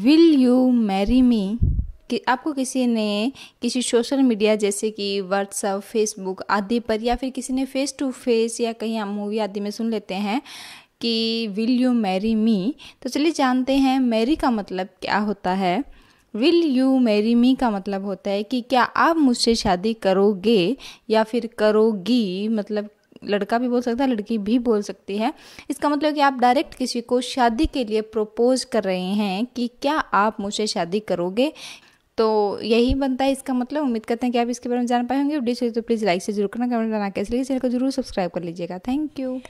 will you marry me कि आपको किसी ने किसी सोशल मीडिया जैसे कि व्हाट्सअप फेसबुक आदि पर या फिर किसी ने फ़ेस टू फेस या कहीं आप मूवी आदि में सुन लेते हैं कि विल यू मैरी मी तो चलिए जानते हैं मैरी का मतलब क्या होता है विल यू मैरी मी का मतलब होता है कि क्या आप मुझसे शादी करोगे या फिर करोगी मतलब लड़का भी बोल सकता है लड़की भी बोल सकती है इसका मतलब कि आप डायरेक्ट किसी को शादी के लिए प्रपोज कर रहे हैं कि क्या आप मुझसे शादी करोगे तो यही बनता है इसका मतलब उम्मीद करते हैं कि आप इसके बारे में जान पाए होंगे वीडियो चाहिए तो प्लीज़ लाइक से जरूर करना कमेंट करना कैसे लिए चैनल को जरूर सब्सक्राइब कर लीजिएगा थैंक यू